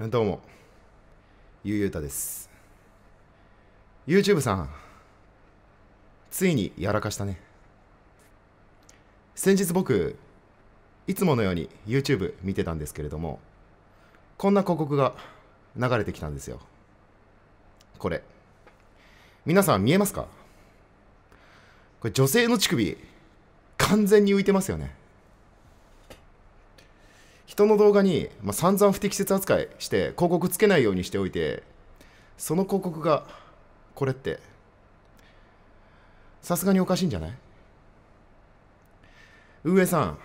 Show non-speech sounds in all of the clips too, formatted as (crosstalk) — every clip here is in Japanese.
どうも、ゆうゆうたです。YouTube さん、ついにやらかしたね。先日僕、いつものように YouTube 見てたんですけれども、こんな広告が流れてきたんですよ。これ。皆さん見えますかこれ女性の乳首、完全に浮いてますよね。人の動画に、まあ、散々不適切扱いして広告つけないようにしておいてその広告がこれってさすがにおかしいんじゃない運営さん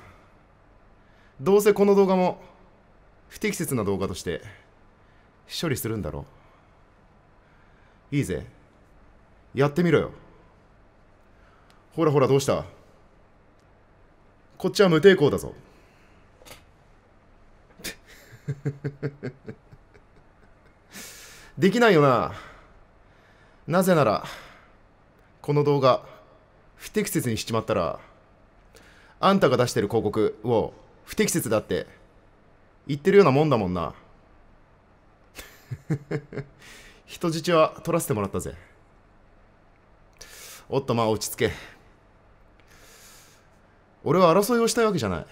どうせこの動画も不適切な動画として処理するんだろいいぜやってみろよほらほらどうしたこっちは無抵抗だぞ (laughs) できないよな。なぜなら、この動画、不適切にしちまったら、あんたが出してる広告を不適切だって言ってるようなもんだもんな。(laughs) 人質は取らせてもらったぜ。おっとまあ落ち着け。俺は争いをしたいわけじゃない。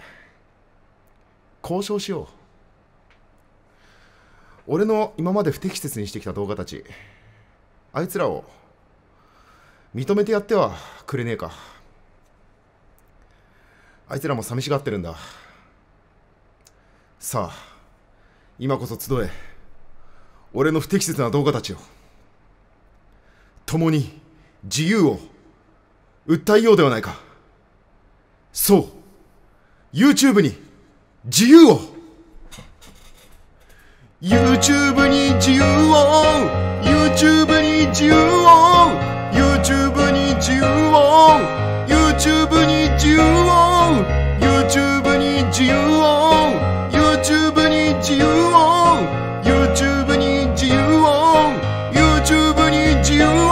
交渉しよう。俺の今まで不適切にしてきた動画たちあいつらを認めてやってはくれねえかあいつらも寂しがってるんださあ今こそ集え俺の不適切な動画たちを共に自由を訴えようではないかそう YouTube に自由を YouTube に自由を YouTube に自由を YouTube に自由を YouTube に自由を YouTube に自由を YouTube に自由を YouTube に自由を YouTube に自由を